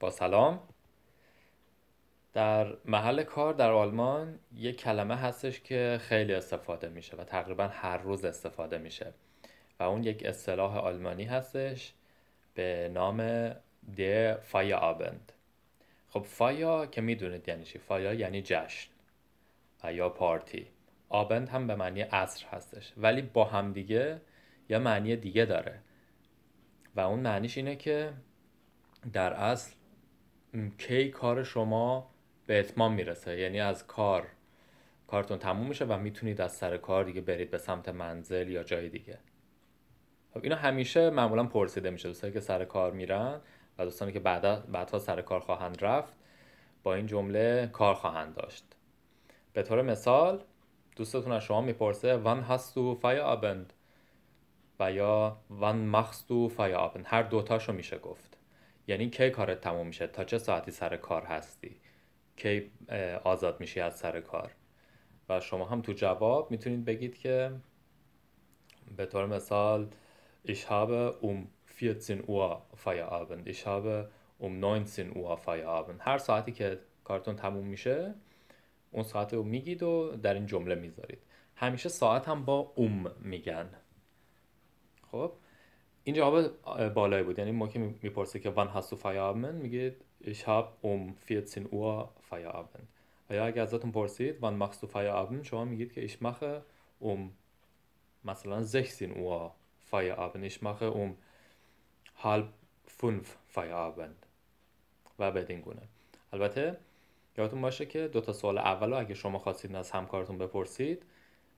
با سلام در محل کار در آلمان یه کلمه هستش که خیلی استفاده میشه و تقریبا هر روز استفاده میشه و اون یک اصطلاح آلمانی هستش به نام د فایا آبند خب فایا که میدونید یعنی چی فایا یعنی جشن و یا پارتی آبند هم به معنی عصر هستش ولی با هم دیگه یا معنی دیگه داره و اون معنیش اینه که در اصل کی کار شما به اتمام میرسه یعنی از کار کارتون تموم میشه و میتونید از سر کار دیگه برید به سمت منزل یا جای دیگه خب اینا همیشه معمولا پرسیده میشه دوستانی که سر کار میرن و دوستانی که بعدا بعدها سر کار خواهند رفت با این جمله کار خواهند داشت به طور مثال دوستتون از شما میپرسه وان تو فیا و یا وان مخستو فیا آبند هر دوتاشو میشه گفت یعنی کی کارت تموم میشه تا چه ساعتی سر کار هستی کی آزاد میشی از سر کار و شما هم تو جواب میتونید بگید که به طور مثال ich habe um 14 Uhr Feierabend ich habe um 19 Uhr Feierabend هر ساعتی که کارتون تموم میشه اون ساعت رو میگید و در این جمله میذارید همیشه ساعت هم با اوم میگن خب این جواب بالایی بود یعنی ما که میپرسه که وان هستو میگید میگه شب um 14 اوه آبند. و یا اگر ازتون پرسید وان مخصو آبن؟ شما میگید که ایش مخه اوم مثلا 16 اوه Feierabend ایش مخه um halb فای Feierabend و بدین گونه البته یادتون باشه که دو تا سوال اول اگه شما خواستید از همکارتون بپرسید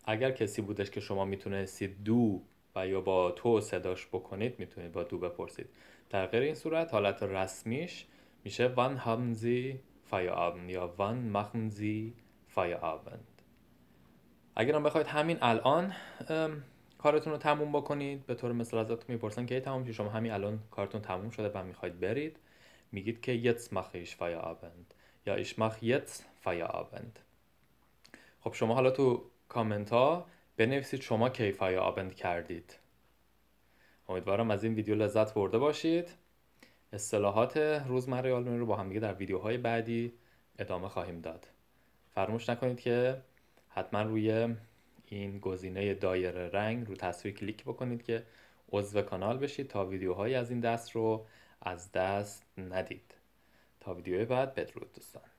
اگر کسی بودش که شما میتونستید دو یا با تو صداش بکنید میتونید با دو بپرسید در غیر این صورت حالت رسمیش میشه وان همزی sie یا وان مخمزی sie اگر هم بخواید همین الان کارتون رو تموم بکنید به طور مثل ازتون میپرسن که تموم شد شما همین الان کارتون تموم شده و میخواید برید میگید که jetzt مخیش فایا یا مخ یتس jetzt Feierabend خب شما حالا تو کامنت ها بنویسید شما آبند کردید امیدوارم از این ویدیو لذت برده باشید اصطلاحات روزمره آلمانی رو با همدیگه در ویدیوهای بعدی ادامه خواهیم داد فراموش نکنید که حتما روی این گزینه دایره رنگ رو تصویر کلیک بکنید که عضو کانال بشید تا ویدیوهایی از این دست رو از دست ندید تا ویدیوی بعد بدرود دوستان